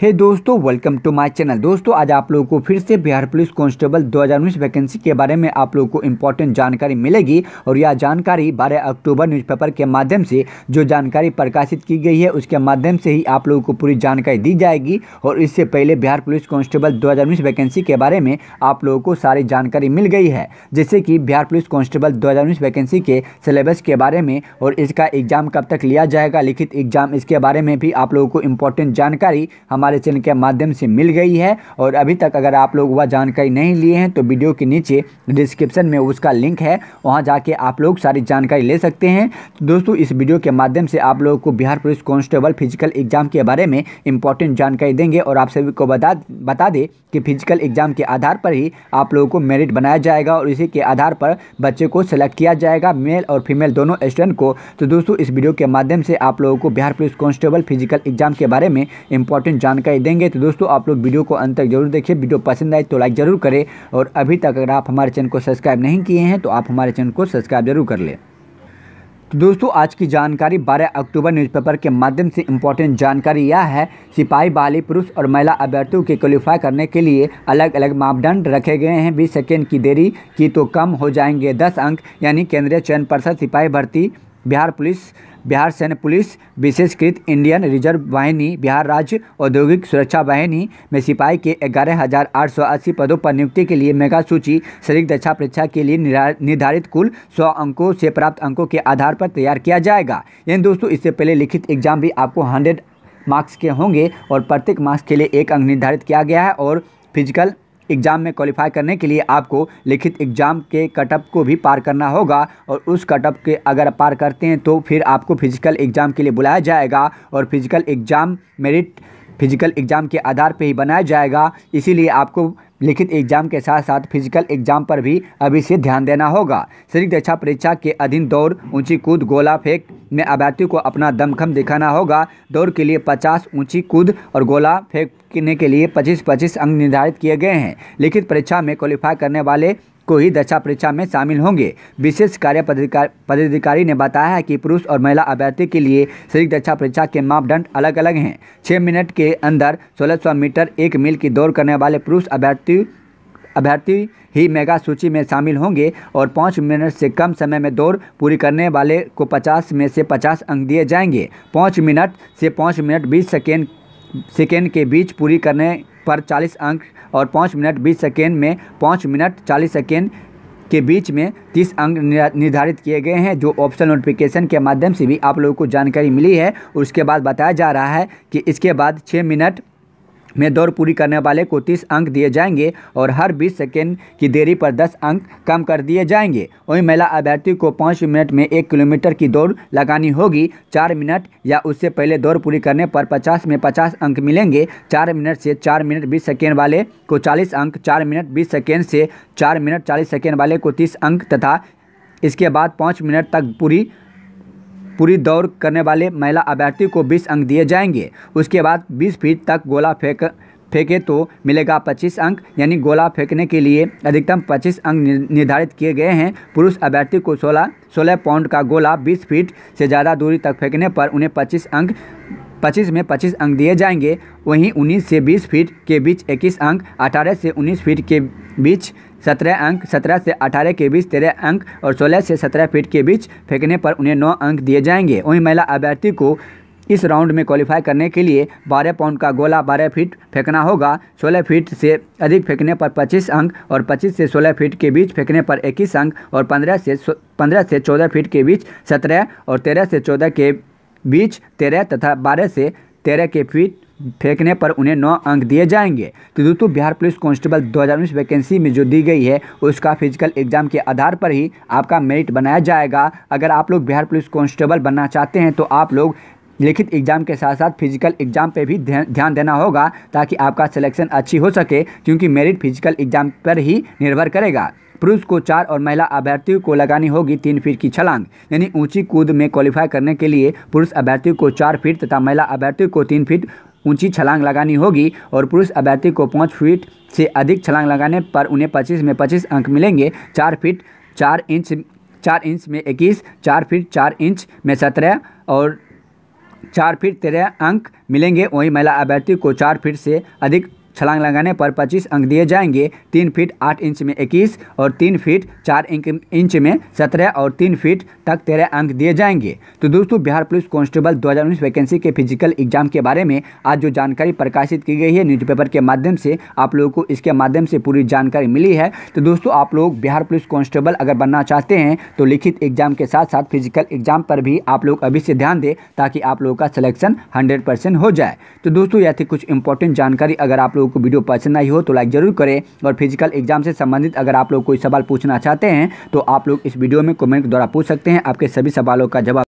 हे hey दोस्तों welcome to my channel दोस्तों आज आप लोगों को फिर से बिहार पुलिस कांस्टेबल 2019 वैकेंसी के बारे में आप लोगों को इम्पोर्टेंट जानकारी मिलेगी और यह जानकारी 12 अक्टूबर न्यूज़पेपर के माध्यम से जो जानकारी प्रकाशित की गई है उसके माध्यम से ही आप लोगों को पूरी जानकारी दी जाएगी और इससे पहले बिहार पुलिस कांस्टेबल दो वैकेंसी के बारे में आप लोगों को सारी जानकारी मिल गई है जैसे कि बिहार पुलिस कांस्टेबल दो वैकेंसी के सिलेबस के बारे में और इसका एग्ज़ाम कब तक लिया जाएगा लिखित एग्ज़ाम इसके बारे में भी आप लोगों को इम्पोर्टेंट जानकारी हमारे हमारे चैनल के माध्यम से मिल गई है और अभी तक अगर आप लोग वह जानकारी नहीं लिए हैं तो वीडियो के नीचे डिस्क्रिप्शन में उसका लिंक है वहाँ जाके आप लोग सारी जानकारी ले सकते हैं दोस्तों इस वीडियो के माध्यम से आप लोगों को Bihar police constable physical exam के बारे में इंपॉर्टेंट जानकारी देंगे और आप सभी को बता बता दें कि फिजिकल एग्जाम के आधार पर ही आप लोगों को मेरिट बनाया जाएगा और इसी के आधार पर बच्चे को सेलेक्ट किया जाएगा मेल और फीमेल दोनों स्टूडेंट को तो दोस्तों इस वीडियो के माध्यम से आप लोगों को Bihar police constable physical exam के बारे में इंपॉर्टेंट जानकारी जानकारी देंगे तो दोस्तों आप लोग वीडियो को अंत तक जरूर देखिए वीडियो पसंद आए तो लाइक जरूर करें और अभी तक अगर आप हमारे चैनल को सब्सक्राइब नहीं किए हैं तो आप हमारे चैनल को सब्सक्राइब जरूर कर लें तो दोस्तों आज की जानकारी 12 अक्टूबर न्यूज़पेपर के माध्यम से इम्पोर्टेंट जानकारी यह है सिपाही बाली पुरुष और महिला अभ्यर्थियों के क्वालिफाई करने के लिए अलग अलग मापदंड रखे गए हैं 20 सेकेंड की देरी की तो कम हो जाएंगे 10 अंक यानी केंद्रीय चयन परिषद सिपाही भर्ती बिहार पुलिस बिहार सैन्य पुलिस विशेषकृत इंडियन रिजर्व वाहिनी बिहार राज्य औद्योगिक सुरक्षा वाहिनी में सिपाही के ग्यारह हज़ार आठ सौ अस्सी पदों पर नियुक्ति के लिए मेगा सूची शरीर दक्षा परीक्षा के लिए निर्धारित कुल सौ अंकों से प्राप्त अंकों के आधार पर तैयार किया जाएगा यानी दोस्तों इससे पहले लिखित एग्जाम भी आपको हंड्रेड मार्क्स के होंगे और प्रत्येक मार्क्स के लिए एक अंक निर्धारित किया गया है और फिजिकल एग्ज़ाम में क्वालिफाई करने के लिए आपको लिखित एग्ज़ाम के कटअप को भी पार करना होगा और उस कटअप के अगर पार करते हैं तो फिर आपको फिज़िकल एग्ज़ाम के लिए बुलाया जाएगा और physical exam merit physical exam के आधार पर ही बनाया जाएगा इसीलिए आपको लिखित एग्जाम के साथ साथ फिजिकल एग्जाम पर भी अभी से ध्यान देना होगा शरीर दक्षा परीक्षा के अधीन दौड़ ऊंची कूद गोला फेंक में अभ्यर्थियों को अपना दमखम दिखाना होगा दौड़ के लिए 50 ऊंची कूद और गोला फेंक करने के लिए 25-25 अंक निर्धारित किए गए हैं लिखित परीक्षा में क्वालिफाई करने वाले को ही दक्षा परीक्षा में शामिल होंगे विशेष कार्य पदाधिकारी ने बताया है कि पुरुष और महिला अभ्यर्थी के लिए शरीर दक्षा परीक्षा के मापदंड अलग अलग हैं छः मिनट के अंदर सौ मीटर एक मील की दौड़ करने वाले पुरुष अभ्यर्थी अभ्यर्थी ही मेगा सूची में शामिल होंगे और पाँच मिनट से कम समय में दौड़ पूरी करने वाले को पचास में से पचास अंक दिए जाएंगे पाँच मिनट से पाँच मिनट बीस सेकेंड सेकेंड के बीच पूरी करने पर 40 अंक और पाँच मिनट 20 सेकेंड में पाँच मिनट 40 सेकेंड के बीच में 30 अंक निर्धारित किए गए हैं जो ऑप्शन नोटिफिकेशन के माध्यम से भी आप लोगों को जानकारी मिली है उसके बाद बताया जा रहा है कि इसके बाद छः मिनट में दौड़ पूरी करने वाले को 30 अंक दिए जाएंगे और हर 20 सेकेंड की देरी पर 10 अंक कम कर दिए जाएंगे वहीं महिला अभ्यर्थी को पाँच मिनट में एक किलोमीटर की दौड़ लगानी होगी चार मिनट या उससे पहले दौड़ पूरी करने पर 50 में 50 अंक मिलेंगे चार मिनट से चार मिनट बीस सेकेंड वाले को चालीस अंक चार मिनट बीस सेकेंड से चार मिनट चालीस सेकेंड वाले को तीस अंक तथा इसके बाद पाँच मिनट तक पूरी पूरी दौड़ करने वाले महिला अभ्यर्थी को बीस अंक दिए जाएंगे उसके बाद बीस फीट तक गोला फेंक फेंके तो मिलेगा 25 अंक यानी गोला फेंकने के लिए अधिकतम 25 अंक निर्धारित किए गए हैं पुरुष अभ्यर्थी को 16 सोलह पाउंड का गोला 20 फीट से ज़्यादा दूरी तक फेंकने पर उन्हें 25 अंक 25 में 25 अंक दिए जाएंगे वहीं 19 से 20 फीट के बीच 21 अंक 18 से 19 फीट के बीच 17 अंक 17 से 18 के बीच तेरह अंक और 16 से 17 फीट के बीच फेंकने पर उन्हें नौ अंक दिए जाएंगे वहीं महिला अभ्यर्थी को इस राउंड में क्वालिफाई करने के लिए 12 पाउंड का गोला 12 फीट फेंकना होगा 16 फीट से अधिक फेंकने पर 25 अंक और 25 से 16 फीट के बीच फेंकने पर 21 अंक और 15 से 15 से 14 फीट के बीच 17 और 13 से 14 के बीच तेरह तथा बारह से तेरह के फीट फेंकने पर उन्हें नौ अंक दिए जाएंगे तो दोस्तों बिहार पुलिस कांस्टेबल 2019 वैकेंसी में जो दी गई है उसका फिजिकल एग्जाम के आधार पर ही आपका मेरिट बनाया जाएगा अगर आप लोग बिहार पुलिस कांस्टेबल बनना चाहते हैं तो आप लोग लिखित एग्जाम के साथ साथ फिजिकल एग्जाम पे भी ध्यान देना होगा ताकि आपका सिलेक्शन अच्छी हो सके क्योंकि मेरिट फिजिकल एग्जाम पर ही निर्भर करेगा पुरुष को चार और महिला अभ्यर्थियों को लगानी होगी तीन फीट की छलांग यानी ऊंची कूद में क्वालिफाई करने के लिए पुरुष अभ्यर्थियों को चार फीट तथा महिला अभ्यर्थियों को तीन फीट ऊंची छलांग लगानी होगी और पुरुष अभ्यर्थी को पाँच फीट से अधिक छलांग लगाने पर उन्हें पच्चीस में पच्चीस अंक मिलेंगे चार फीट चार इंच चार इंच में इक्कीस चार फीट चार इंच में सत्रह और चार फीट तेरह अंक मिलेंगे वहीं महिला अभ्यर्थी को चार फीट से अधिक छलांग लगाने पर 25 अंक दिए जाएंगे तीन फीट आठ इंच में 21 और तीन फीट चार इंच में 17 और तीन फीट तक तेरह अंक दिए जाएंगे तो दोस्तों बिहार पुलिस कांस्टेबल 2019 वैकेंसी के फिजिकल एग्जाम के बारे में आज जो जानकारी प्रकाशित की गई है न्यूज़पेपर के माध्यम से आप लोगों को इसके माध्यम से पूरी जानकारी मिली है तो दोस्तों आप लोग बिहार पुलिस कांस्टेबल अगर बनना चाहते हैं तो लिखित एग्जाम के साथ साथ फिजिकल एग्जाम पर भी आप लोग अभी से ध्यान दें ताकि आप लोगों का सिलेक्शन हंड्रेड हो जाए तो दोस्तों यह थी कुछ इंपॉर्टेंट जानकारी अगर आप लोग लोगों को वीडियो पसंद आई हो तो लाइक ज़रूर करें और फिजिकल एग्जाम से संबंधित अगर आप लोग कोई सवाल पूछना चाहते हैं तो आप लोग इस वीडियो में कमेंट द्वारा पूछ सकते हैं आपके सभी सवालों का जवाब